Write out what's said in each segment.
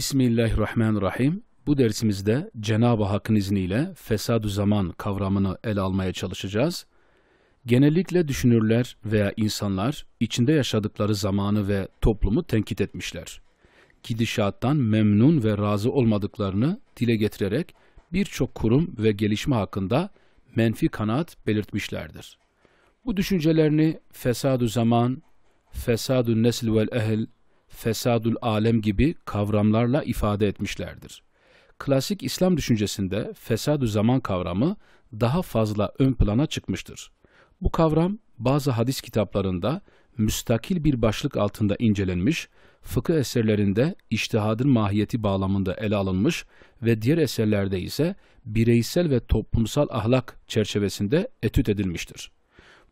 Bismillahirrahmanirrahim. Bu dersimizde Cenab-ı Hakk'ın izniyle fesadu zaman kavramını ele almaya çalışacağız. Genellikle düşünürler veya insanlar içinde yaşadıkları zamanı ve toplumu tenkit etmişler. Gidişattan memnun ve razı olmadıklarını dile getirerek birçok kurum ve gelişme hakkında menfi kanaat belirtmişlerdir. Bu düşüncelerini fesadu zaman, fesad fesadu nesil vel ehl fesadül alem gibi kavramlarla ifade etmişlerdir. Klasik İslam düşüncesinde fesadü zaman kavramı daha fazla ön plana çıkmıştır. Bu kavram bazı hadis kitaplarında müstakil bir başlık altında incelenmiş, fıkıh eserlerinde iştihadın mahiyeti bağlamında ele alınmış ve diğer eserlerde ise bireysel ve toplumsal ahlak çerçevesinde etüt edilmiştir.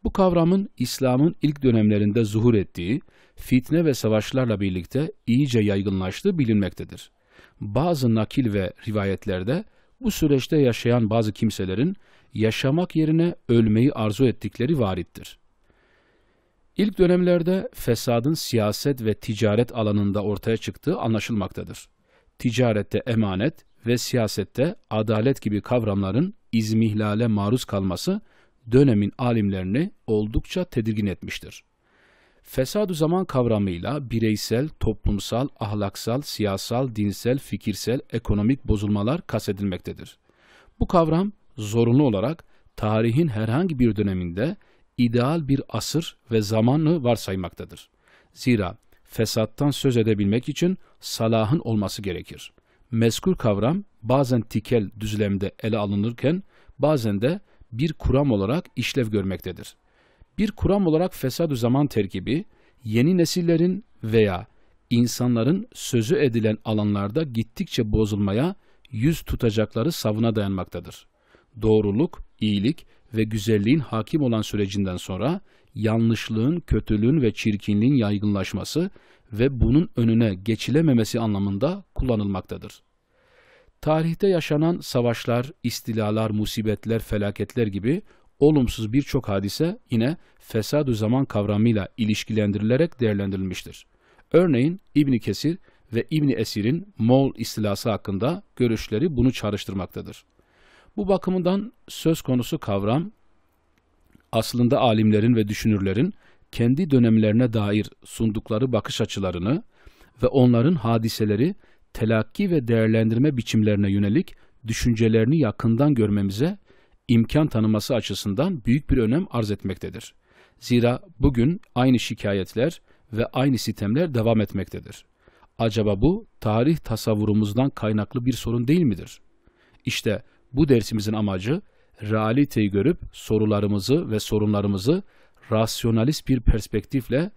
Bu kavramın İslam'ın ilk dönemlerinde zuhur ettiği fitne ve savaşlarla birlikte iyice yaygınlaştığı bilinmektedir. Bazı nakil ve rivayetlerde bu süreçte yaşayan bazı kimselerin yaşamak yerine ölmeyi arzu ettikleri varittir. İlk dönemlerde fesadın siyaset ve ticaret alanında ortaya çıktığı anlaşılmaktadır. Ticarette emanet ve siyasette adalet gibi kavramların izmihlale maruz kalması dönemin alimlerini oldukça tedirgin etmiştir. Fesadu zaman kavramıyla bireysel, toplumsal, ahlaksal, siyasal, dinsel, fikirsel, ekonomik bozulmalar kastedilmektedir. Bu kavram zorunlu olarak tarihin herhangi bir döneminde ideal bir asır ve zamanı varsaymaktadır. Zira fesattan söz edebilmek için salahın olması gerekir. Mezkur kavram bazen tikel düzlemde ele alınırken bazen de bir kuram olarak işlev görmektedir bir kuram olarak fesadü zaman terkibi, yeni nesillerin veya insanların sözü edilen alanlarda gittikçe bozulmaya yüz tutacakları savına dayanmaktadır. Doğruluk, iyilik ve güzelliğin hakim olan sürecinden sonra yanlışlığın, kötülüğün ve çirkinliğin yaygınlaşması ve bunun önüne geçilememesi anlamında kullanılmaktadır. Tarihte yaşanan savaşlar, istilalar, musibetler, felaketler gibi olumsuz birçok hadise yine fesad zaman kavramıyla ilişkilendirilerek değerlendirilmiştir. Örneğin İbni Kesir ve İbni Esir'in Moğol istilası hakkında görüşleri bunu çağrıştırmaktadır. Bu bakımından söz konusu kavram aslında alimlerin ve düşünürlerin kendi dönemlerine dair sundukları bakış açılarını ve onların hadiseleri telakki ve değerlendirme biçimlerine yönelik düşüncelerini yakından görmemize imkan tanıması açısından büyük bir önem arz etmektedir. Zira bugün aynı şikayetler ve aynı sistemler devam etmektedir. Acaba bu tarih tasavvurumuzdan kaynaklı bir sorun değil midir? İşte bu dersimizin amacı realiteyi görüp sorularımızı ve sorunlarımızı rasyonalist bir perspektifle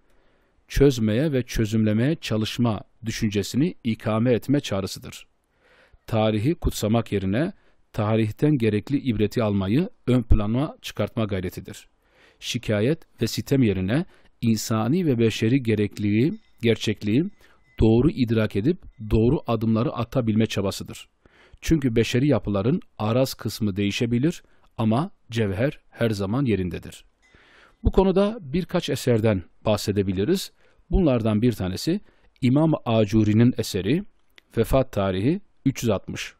çözmeye ve çözümlemeye çalışma düşüncesini ikame etme çağrısıdır. Tarihi kutsamak yerine tarihten gerekli ibreti almayı ön plana çıkartma gayretidir. Şikayet ve sitem yerine insani ve beşeri gerekliliği, gerçekliği doğru idrak edip doğru adımları atabilme çabasıdır. Çünkü beşeri yapıların araz kısmı değişebilir ama cevher her zaman yerindedir. Bu konuda birkaç eserden bahsedebiliriz. Bunlardan bir tanesi İmam Acuri'nin eseri Vefat Tarihi 360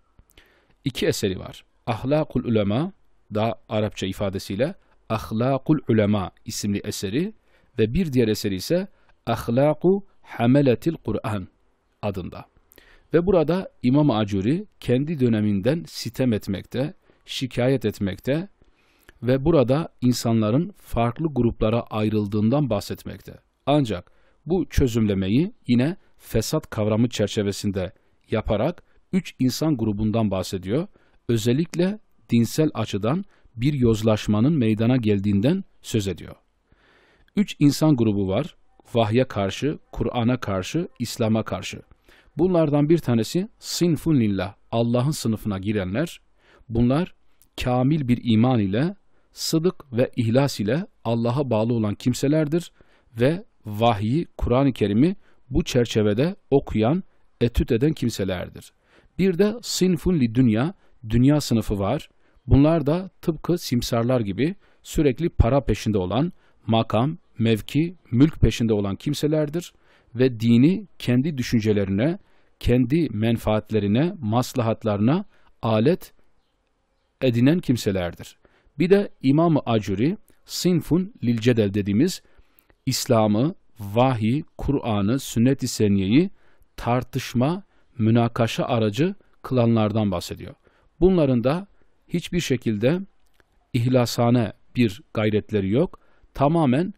iki eseri var. Ahlakul Ulema daha Arapça ifadesiyle Ahlakul Ulema isimli eseri ve bir diğer eseri ise Ahlaku Hameletil Kur'an adında. Ve burada İmam Acuri kendi döneminden sitem etmekte, şikayet etmekte ve burada insanların farklı gruplara ayrıldığından bahsetmekte. Ancak bu çözümlemeyi yine fesat kavramı çerçevesinde yaparak üç insan grubundan bahsediyor. Özellikle dinsel açıdan bir yozlaşmanın meydana geldiğinden söz ediyor. Üç insan grubu var. Vahye karşı, Kur'an'a karşı, İslam'a karşı. Bunlardan bir tanesi sinfun lillah, Allah'ın sınıfına girenler. Bunlar kamil bir iman ile, sıdık ve ihlas ile Allah'a bağlı olan kimselerdir ve vahyi, Kur'an-ı Kerim'i bu çerçevede okuyan, etüt eden kimselerdir. Bir de sinfun li dünya, dünya sınıfı var. Bunlar da tıpkı simsarlar gibi sürekli para peşinde olan, makam, mevki, mülk peşinde olan kimselerdir ve dini kendi düşüncelerine, kendi menfaatlerine, maslahatlarına alet edinen kimselerdir. Bir de İmam-ı Acuri, sinfun lil cedel dediğimiz İslam'ı, vahiy, Kur'an'ı, sünnet-i seniyeyi tartışma, münakaşa aracı kılanlardan bahsediyor. Bunların da hiçbir şekilde ihlasane bir gayretleri yok. Tamamen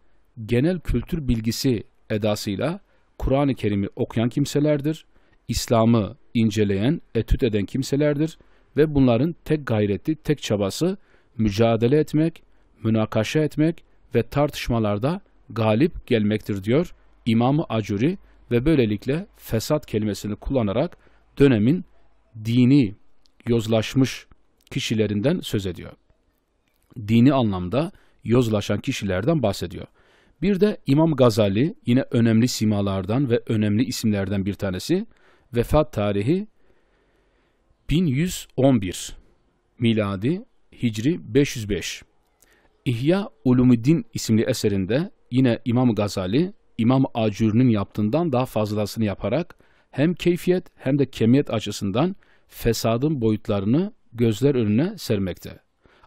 genel kültür bilgisi edasıyla Kur'an-ı Kerim'i okuyan kimselerdir. İslam'ı inceleyen, etüt eden kimselerdir ve bunların tek gayreti, tek çabası mücadele etmek, münakaşa etmek ve tartışmalarda galip gelmektir diyor İmam-ı Acuri ve böylelikle fesat kelimesini kullanarak dönemin dini yozlaşmış kişilerinden söz ediyor. Dini anlamda yozlaşan kişilerden bahsediyor. Bir de İmam Gazali yine önemli simalardan ve önemli isimlerden bir tanesi. Vefat tarihi 1111 miladi Hicri 505. İhya Ulumuddin isimli eserinde yine İmam Gazali İmam Acur'un yaptığından daha fazlasını yaparak hem keyfiyet hem de kemiyet açısından fesadın boyutlarını gözler önüne sermekte.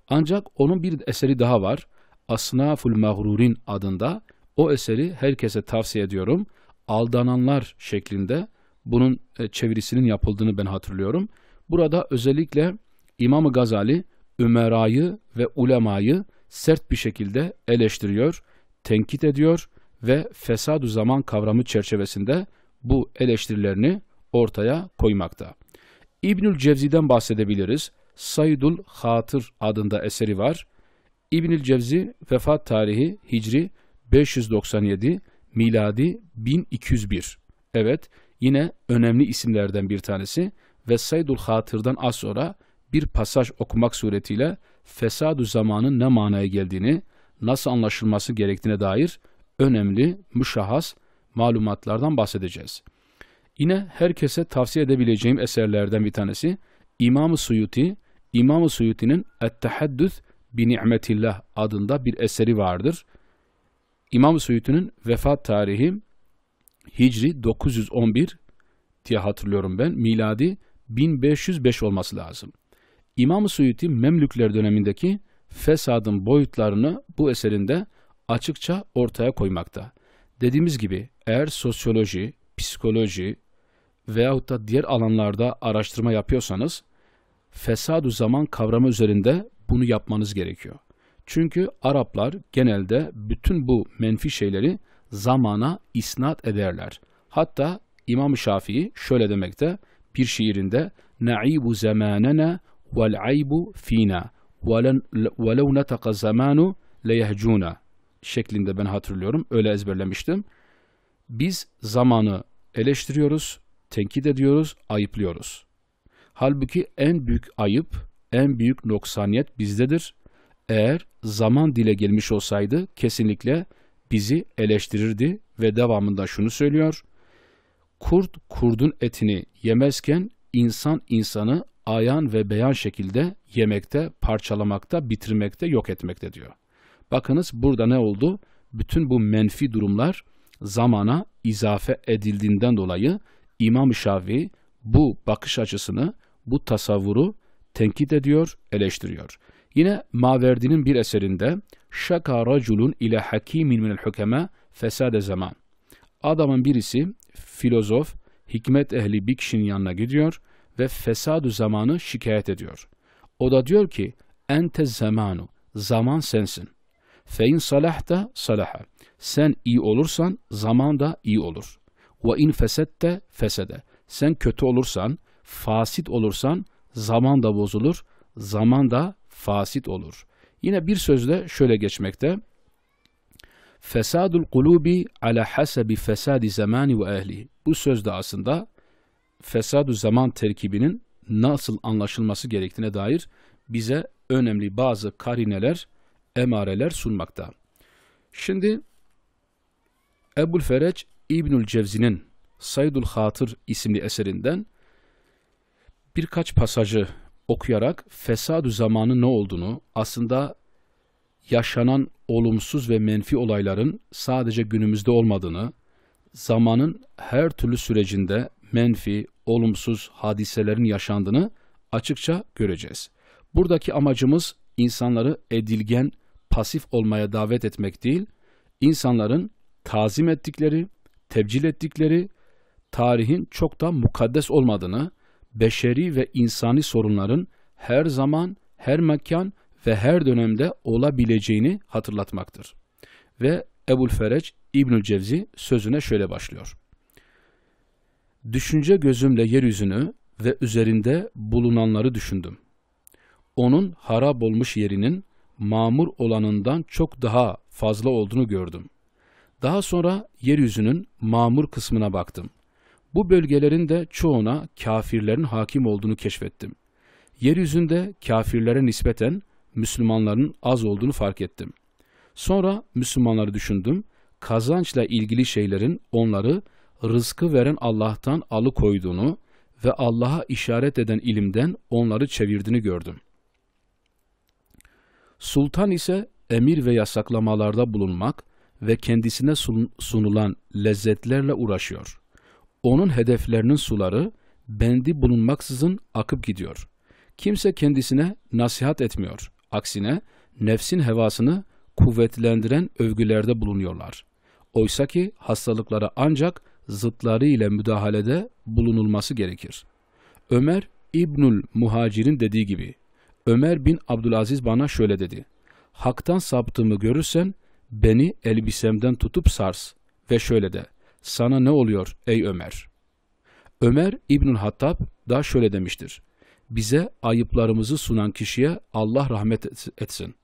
Ancak onun bir eseri daha var. Asnaful Mağrurin adında o eseri herkese tavsiye ediyorum. Aldananlar şeklinde bunun e, çevirisinin yapıldığını ben hatırlıyorum. Burada özellikle İmam Gazali Ümera'yı ve ulemayı sert bir şekilde eleştiriyor, tenkit ediyor ve fesadu zaman kavramı çerçevesinde bu eleştirilerini ortaya koymakta. İbnül Cevzi'den bahsedebiliriz. Saydul Hatır adında eseri var. İbnül Cevzi vefat tarihi Hicri 597 miladi 1201. Evet, yine önemli isimlerden bir tanesi ve Saydul Hatır'dan az sonra bir pasaj okumak suretiyle fesadu zamanın ne manaya geldiğini, nasıl anlaşılması gerektiğine dair önemli müşahhas malumatlardan bahsedeceğiz. Yine herkese tavsiye edebileceğim eserlerden bir tanesi İmam-ı Suyuti, İmam-ı Suyuti'nin Et-Tehaddüth bi Ni'metillah adında bir eseri vardır. İmam-ı Suyuti'nin vefat tarihi Hicri 911 diye hatırlıyorum ben. Miladi 1505 olması lazım. İmam-ı Suyuti Memlükler dönemindeki fesadın boyutlarını bu eserinde açıkça ortaya koymakta. Dediğimiz gibi eğer sosyoloji, psikoloji veyahut da diğer alanlarda araştırma yapıyorsanız fesadu zaman kavramı üzerinde bunu yapmanız gerekiyor. Çünkü Araplar genelde bütün bu menfi şeyleri zamana isnat ederler. Hatta İmam Şafii şöyle demekte bir şiirinde naibu zamanena vel aybu fina ve lev netaka zamanu leyehcuna şeklinde ben hatırlıyorum. Öyle ezberlemiştim. Biz zamanı eleştiriyoruz, tenkit ediyoruz, ayıplıyoruz. Halbuki en büyük ayıp, en büyük noksaniyet bizdedir. Eğer zaman dile gelmiş olsaydı kesinlikle bizi eleştirirdi ve devamında şunu söylüyor. Kurt kurdun etini yemezken insan insanı ayan ve beyan şekilde yemekte, parçalamakta, bitirmekte, yok etmekte diyor. Bakınız burada ne oldu? Bütün bu menfi durumlar zamana izafe edildiğinden dolayı İmam Şafii bu bakış açısını, bu tasavvuru tenkit ediyor, eleştiriyor. Yine Maverdi'nin bir eserinde şaka raculun ile hakimin minel hukeme fesade zaman. Adamın birisi filozof, hikmet ehli bir kişinin yanına gidiyor ve fesadu zamanı şikayet ediyor. O da diyor ki ente zamanu, zaman sensin. Fein salahta salaha. Sen iyi olursan zaman da iyi olur. Ve in fesette fesede. Sen kötü olursan, fasit olursan zaman da bozulur, zaman da fasit olur. Yine bir sözle şöyle geçmekte. Fesadul kulubi ala hasabi fesadi zamani ve ehli. Bu sözde aslında fesadu zaman terkibinin nasıl anlaşılması gerektiğine dair bize önemli bazı karineler emareler sunmakta. Şimdi Ebul Fereç İbnül Cevzi'nin Saydul Hatır isimli eserinden birkaç pasajı okuyarak fesadü zamanın ne olduğunu, aslında yaşanan olumsuz ve menfi olayların sadece günümüzde olmadığını, zamanın her türlü sürecinde menfi, olumsuz hadiselerin yaşandığını açıkça göreceğiz. Buradaki amacımız insanları edilgen pasif olmaya davet etmek değil, insanların tazim ettikleri, tebcil ettikleri tarihin çok da mukaddes olmadığını, beşeri ve insani sorunların her zaman, her mekan ve her dönemde olabileceğini hatırlatmaktır. Ve Ebul Fereç İbnül Cevzi sözüne şöyle başlıyor. Düşünce gözümle yeryüzünü ve üzerinde bulunanları düşündüm. Onun harap olmuş yerinin mamur olanından çok daha fazla olduğunu gördüm. Daha sonra yeryüzünün mamur kısmına baktım. Bu bölgelerin de çoğuna kafirlerin hakim olduğunu keşfettim. Yeryüzünde kafirlere nispeten Müslümanların az olduğunu fark ettim. Sonra Müslümanları düşündüm. Kazançla ilgili şeylerin onları rızkı veren Allah'tan alıkoyduğunu ve Allah'a işaret eden ilimden onları çevirdiğini gördüm. Sultan ise emir ve yasaklamalarda bulunmak ve kendisine sunulan lezzetlerle uğraşıyor. Onun hedeflerinin suları bendi bulunmaksızın akıp gidiyor. Kimse kendisine nasihat etmiyor. Aksine nefsin hevasını kuvvetlendiren övgülerde bulunuyorlar. Oysa ki hastalıklara ancak zıtları ile müdahalede bulunulması gerekir. Ömer İbnül Muhacir'in dediği gibi Ömer bin Abdülaziz bana şöyle dedi. Hak'tan saptığımı görürsen beni elbisemden tutup sars ve şöyle de sana ne oluyor ey Ömer? Ömer İbnül Hattab da şöyle demiştir. Bize ayıplarımızı sunan kişiye Allah rahmet etsin.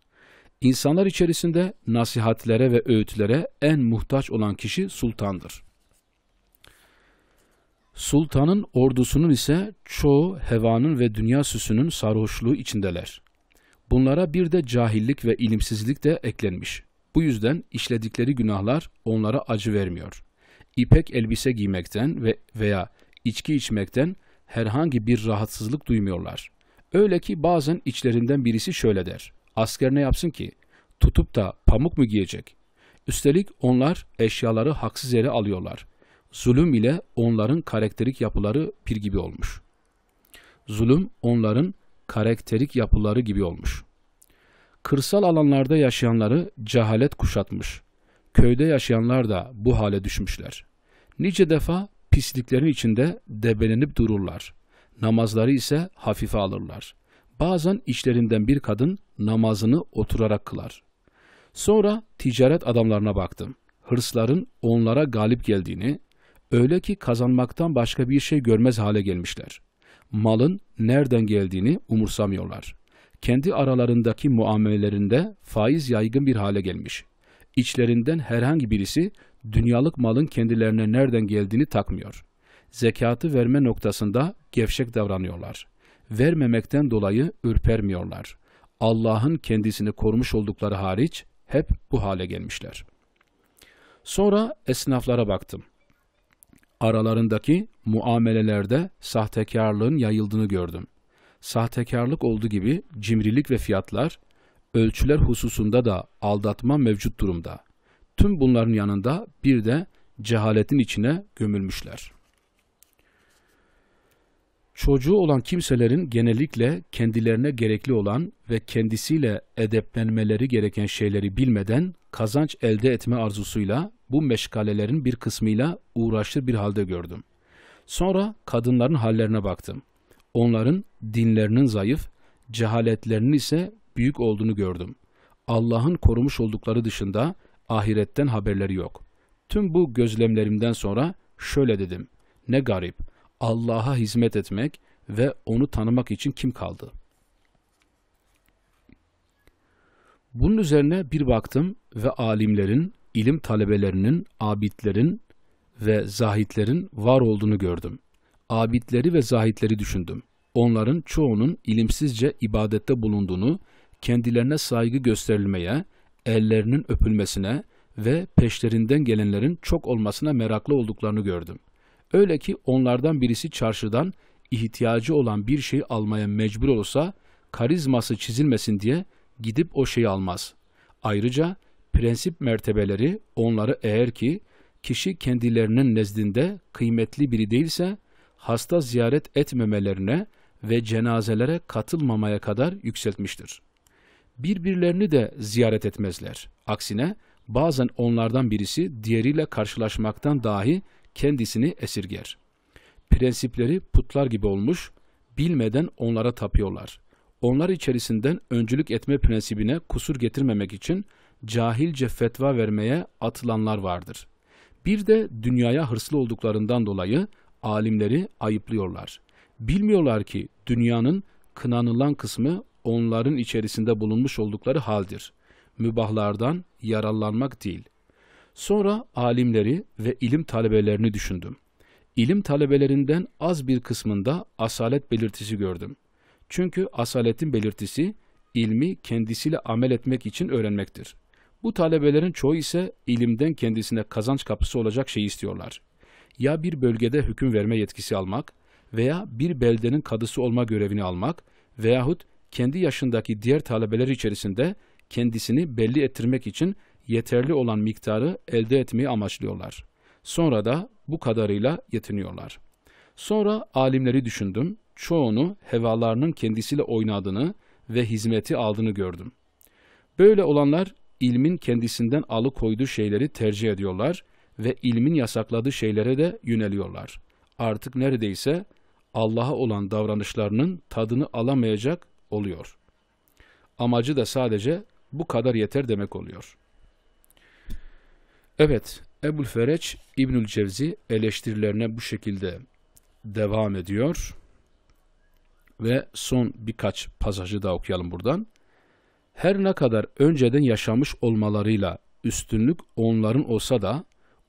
İnsanlar içerisinde nasihatlere ve öğütlere en muhtaç olan kişi sultandır. Sultanın ordusunun ise çoğu hevanın ve dünya süsünün sarhoşluğu içindeler. Bunlara bir de cahillik ve ilimsizlik de eklenmiş. Bu yüzden işledikleri günahlar onlara acı vermiyor. İpek elbise giymekten ve veya içki içmekten herhangi bir rahatsızlık duymuyorlar. Öyle ki bazen içlerinden birisi şöyle der. Asker ne yapsın ki? Tutup da pamuk mu giyecek? Üstelik onlar eşyaları haksız yere alıyorlar. Zulüm ile onların karakterik yapıları bir gibi olmuş. Zulüm onların karakterik yapıları gibi olmuş. Kırsal alanlarda yaşayanları cehalet kuşatmış. Köyde yaşayanlar da bu hale düşmüşler. Nice defa pisliklerin içinde debelenip dururlar. Namazları ise hafife alırlar. Bazen içlerinden bir kadın namazını oturarak kılar. Sonra ticaret adamlarına baktım. Hırsların onlara galip geldiğini, Öyle ki kazanmaktan başka bir şey görmez hale gelmişler. Malın nereden geldiğini umursamıyorlar. Kendi aralarındaki muamelelerinde faiz yaygın bir hale gelmiş. İçlerinden herhangi birisi dünyalık malın kendilerine nereden geldiğini takmıyor. Zekatı verme noktasında gevşek davranıyorlar. Vermemekten dolayı ürpermiyorlar. Allah'ın kendisini korumuş oldukları hariç hep bu hale gelmişler. Sonra esnaflara baktım aralarındaki muamelelerde sahtekarlığın yayıldığını gördüm. Sahtekarlık olduğu gibi cimrilik ve fiyatlar, ölçüler hususunda da aldatma mevcut durumda. Tüm bunların yanında bir de cehaletin içine gömülmüşler. Çocuğu olan kimselerin genellikle kendilerine gerekli olan ve kendisiyle edeplenmeleri gereken şeyleri bilmeden kazanç elde etme arzusuyla bu meşgalelerin bir kısmıyla uğraştır bir halde gördüm. Sonra kadınların hallerine baktım. Onların dinlerinin zayıf, cehaletlerinin ise büyük olduğunu gördüm. Allah'ın korumuş oldukları dışında ahiretten haberleri yok. Tüm bu gözlemlerimden sonra şöyle dedim. Ne garip, Allah'a hizmet etmek ve onu tanımak için kim kaldı? Bunun üzerine bir baktım ve alimlerin, ilim talebelerinin, abidlerin ve zahitlerin var olduğunu gördüm. Abidleri ve zahitleri düşündüm. Onların çoğunun ilimsizce ibadette bulunduğunu, kendilerine saygı gösterilmeye, ellerinin öpülmesine ve peşlerinden gelenlerin çok olmasına meraklı olduklarını gördüm. Öyle ki onlardan birisi çarşıdan ihtiyacı olan bir şey almaya mecbur olsa, karizması çizilmesin diye gidip o şeyi almaz. Ayrıca prensip mertebeleri onları eğer ki kişi kendilerinin nezdinde kıymetli biri değilse hasta ziyaret etmemelerine ve cenazelere katılmamaya kadar yükseltmiştir. Birbirlerini de ziyaret etmezler. Aksine bazen onlardan birisi diğeriyle karşılaşmaktan dahi kendisini esirger. Prensipleri putlar gibi olmuş, bilmeden onlara tapıyorlar. Onlar içerisinden öncülük etme prensibine kusur getirmemek için cahilce fetva vermeye atılanlar vardır. Bir de dünyaya hırslı olduklarından dolayı alimleri ayıplıyorlar. Bilmiyorlar ki dünyanın kınanılan kısmı onların içerisinde bulunmuş oldukları haldir. Mübahlardan yararlanmak değil. Sonra alimleri ve ilim talebelerini düşündüm. İlim talebelerinden az bir kısmında asalet belirtisi gördüm. Çünkü asaletin belirtisi ilmi kendisiyle amel etmek için öğrenmektir. Bu talebelerin çoğu ise ilimden kendisine kazanç kapısı olacak şeyi istiyorlar. Ya bir bölgede hüküm verme yetkisi almak veya bir beldenin kadısı olma görevini almak veyahut kendi yaşındaki diğer talebeler içerisinde kendisini belli ettirmek için yeterli olan miktarı elde etmeyi amaçlıyorlar. Sonra da bu kadarıyla yetiniyorlar. Sonra alimleri düşündüm, çoğunu hevalarının kendisiyle oynadığını ve hizmeti aldığını gördüm. Böyle olanlar ilmin kendisinden alıkoyduğu şeyleri tercih ediyorlar ve ilmin yasakladığı şeylere de yöneliyorlar. Artık neredeyse Allah'a olan davranışlarının tadını alamayacak oluyor. Amacı da sadece bu kadar yeter demek oluyor. Evet, Ebul Fereç İbnül Cevzi eleştirilerine bu şekilde devam ediyor ve son birkaç pasajı daha okuyalım buradan her ne kadar önceden yaşamış olmalarıyla üstünlük onların olsa da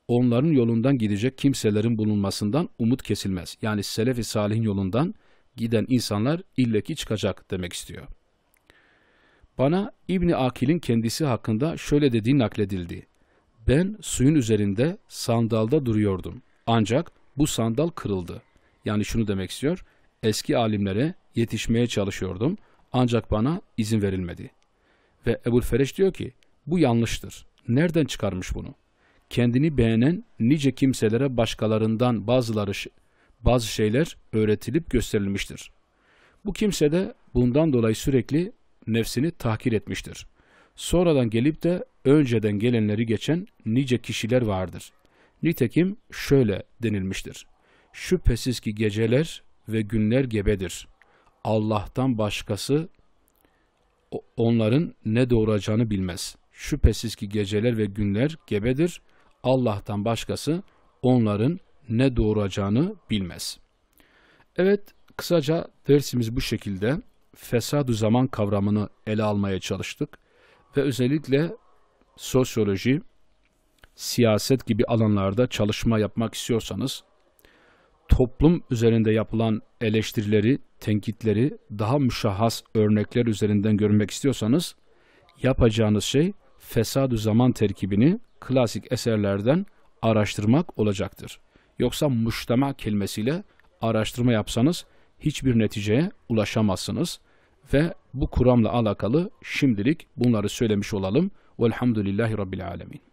onların yolundan gidecek kimselerin bulunmasından umut kesilmez. Yani Selefi Salih'in yolundan giden insanlar illeki çıkacak demek istiyor. Bana İbni Akil'in kendisi hakkında şöyle dediği nakledildi. Ben suyun üzerinde sandalda duruyordum. Ancak bu sandal kırıldı. Yani şunu demek istiyor. Eski alimlere yetişmeye çalışıyordum. Ancak bana izin verilmedi.'' Ve Ebul Fereş diyor ki bu yanlıştır. Nereden çıkarmış bunu? Kendini beğenen nice kimselere başkalarından bazıları bazı şeyler öğretilip gösterilmiştir. Bu kimse de bundan dolayı sürekli nefsini tahkir etmiştir. Sonradan gelip de önceden gelenleri geçen nice kişiler vardır. Nitekim şöyle denilmiştir. Şüphesiz ki geceler ve günler gebedir. Allah'tan başkası onların ne doğuracağını bilmez. Şüphesiz ki geceler ve günler gebedir. Allah'tan başkası onların ne doğuracağını bilmez. Evet, kısaca dersimiz bu şekilde fesadu zaman kavramını ele almaya çalıştık ve özellikle sosyoloji, siyaset gibi alanlarda çalışma yapmak istiyorsanız toplum üzerinde yapılan eleştirileri, tenkitleri daha müşahhas örnekler üzerinden görmek istiyorsanız yapacağınız şey fesadü zaman terkibini klasik eserlerden araştırmak olacaktır. Yoksa muştema kelimesiyle araştırma yapsanız hiçbir neticeye ulaşamazsınız ve bu kuramla alakalı şimdilik bunları söylemiş olalım. Velhamdülillahi Rabbil Alemin.